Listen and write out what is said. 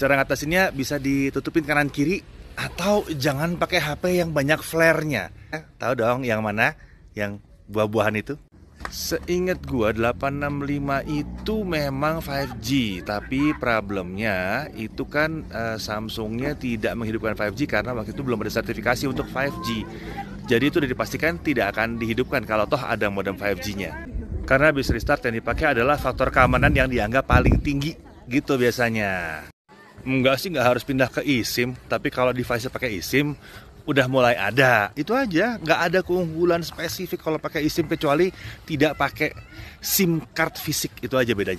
Cara ngatasinnya bisa ditutupin kanan kiri atau jangan pakai HP yang banyak flare-nya. Eh, tahu dong yang mana? Yang buah-buahan itu? Seingat gua 865 itu memang 5G, tapi problemnya itu kan uh, Samsungnya tidak menghidupkan 5G karena waktu itu belum ada sertifikasi untuk 5G. Jadi itu sudah dipastikan tidak akan dihidupkan kalau toh ada modem 5G-nya. Karena bis restart yang dipakai adalah faktor keamanan yang dianggap paling tinggi gitu biasanya. Enggak sih, nggak harus pindah ke eSIM. Tapi kalau device pakai eSIM, udah mulai ada. Itu aja, nggak ada keunggulan spesifik kalau pakai eSIM kecuali tidak pakai SIM card fisik. Itu aja bedanya.